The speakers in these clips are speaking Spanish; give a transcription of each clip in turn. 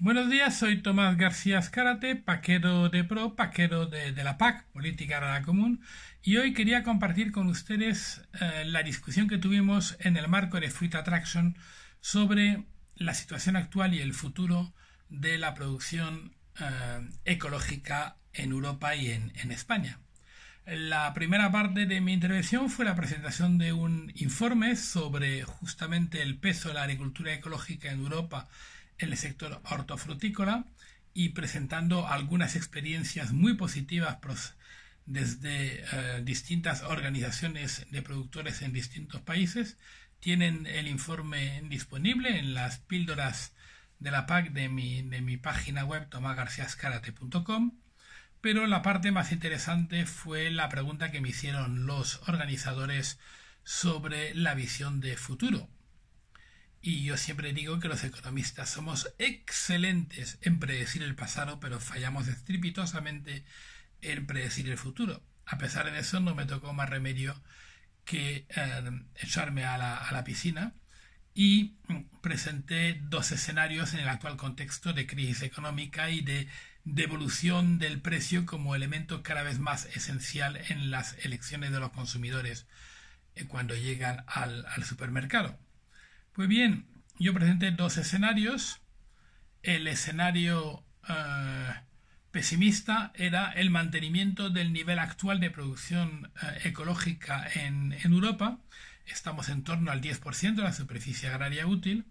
Buenos días, soy Tomás García Azcárate, paquero de PRO, paquero de, la PAC, Política Agraria Común, y hoy quería compartir con ustedes eh, la discusión que tuvimos en el marco de Fruit Attraction sobre la situación actual y el futuro de la producción eh, ecológica en Europa y en, en España. La primera parte de mi intervención fue la presentación de un informe sobre justamente el peso de la agricultura ecológica en Europa en el sector hortofrutícola y presentando algunas experiencias muy positivas desde eh, distintas organizaciones de productores en distintos países. Tienen el informe disponible en las píldoras de la PAC de mi, de mi página web tomagarciascarate.com. Pero la parte más interesante fue la pregunta que me hicieron los organizadores sobre la visión de futuro. Y yo siempre digo que los economistas somos excelentes en predecir el pasado, pero fallamos estrepitosamente en predecir el futuro. A pesar de eso, no me tocó más remedio que eh, echarme a la, piscina y mm, presenté dos escenarios en el actual contexto de crisis económica y de devolución del precio como elemento cada vez más esencial en las elecciones de los consumidores eh, cuando llegan al supermercado. Muy bien, yo presenté dos escenarios. El escenario eh, pesimista era el mantenimiento del nivel actual de producción eh, ecológica en Europa. Estamos en torno al 10% de la superficie agraria útil.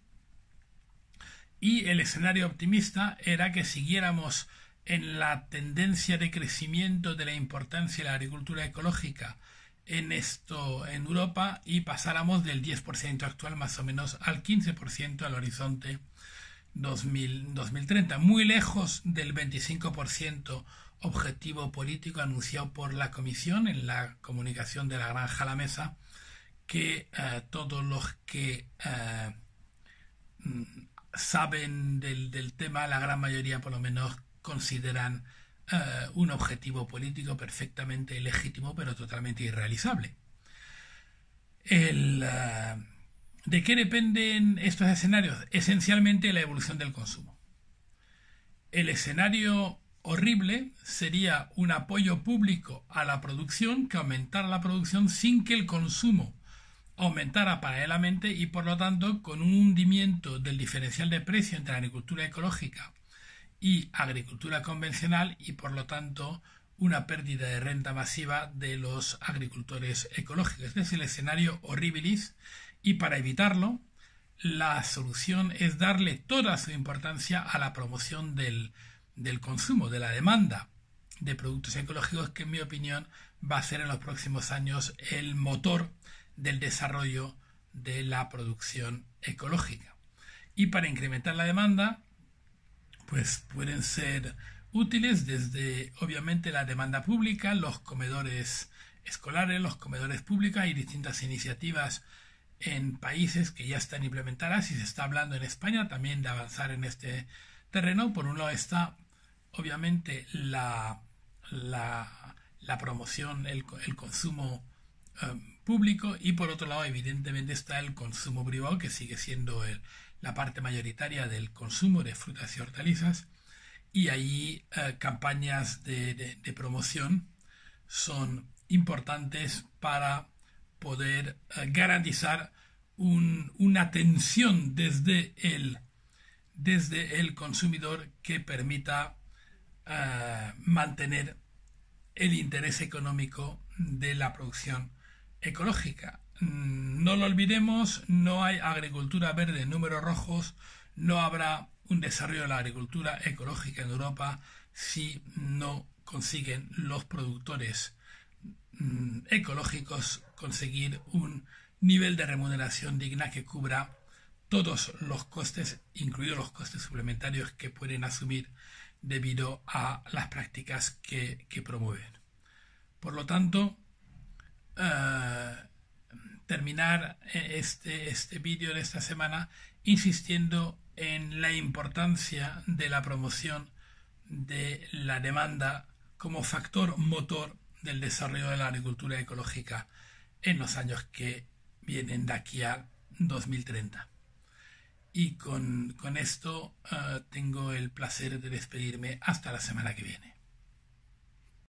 Y el escenario optimista era que siguiéramos en la tendencia de crecimiento de la importancia de la agricultura ecológica en esto en Europa y pasáramos del 10% actual más o menos al 15% al horizonte 2000, 2030, muy lejos del 25% objetivo político anunciado por la Comisión en la comunicación de la Granja a la Mesa, que eh, todos los que eh, mm, saben del, del tema, la gran mayoría por lo menos, consideran eh, un objetivo político perfectamente legítimo pero totalmente irrealizable. Eh, ¿De qué dependen estos escenarios? Esencialmente la evolución del consumo. El escenario horrible sería un apoyo público a la producción que aumentara la producción sin que el consumo aumentara paralelamente y por lo tanto con un hundimiento del diferencial de precio entre la agricultura ecológica y agricultura convencional y por lo tanto una pérdida de renta masiva de los agricultores ecológicos. Este es el escenario horribilis y para evitarlo la solución es darle toda su importancia a la promoción del, del consumo, de la demanda de productos ecológicos que en mi opinión va a ser en los próximos años el motor del desarrollo de la producción ecológica. Y para incrementar la demanda, pues pueden ser útiles desde obviamente la demanda pública, los comedores escolares, los comedores públicos y distintas iniciativas en países que ya están implementadas y se está hablando en España también de avanzar en este terreno. Por un lado está obviamente la, la, la promoción, el, el consumo Um, público y por otro lado evidentemente está el consumo privado que sigue siendo eh, la parte mayoritaria del consumo de frutas y hortalizas y ahí eh, campañas de, promoción son importantes para poder eh, garantizar una atención desde el, desde el consumidor que permita mantener el interés económico de la producción ecológica. Mm, no lo olvidemos, no hay agricultura verde en números rojos, no habrá un desarrollo de la agricultura ecológica en Europa si no consiguen los productores mm, ecológicos conseguir un nivel de remuneración digna que cubra todos los costes, incluidos los costes suplementarios que pueden asumir debido a las prácticas que promueven. Por lo tanto, Ah, terminar eh, este, este vídeo de esta semana insistiendo en la importancia de la promoción de la demanda como factor motor del desarrollo de la agricultura ecológica en los años que vienen de aquí a 2030. Y con, esto ah, tengo el placer de despedirme hasta la semana que viene.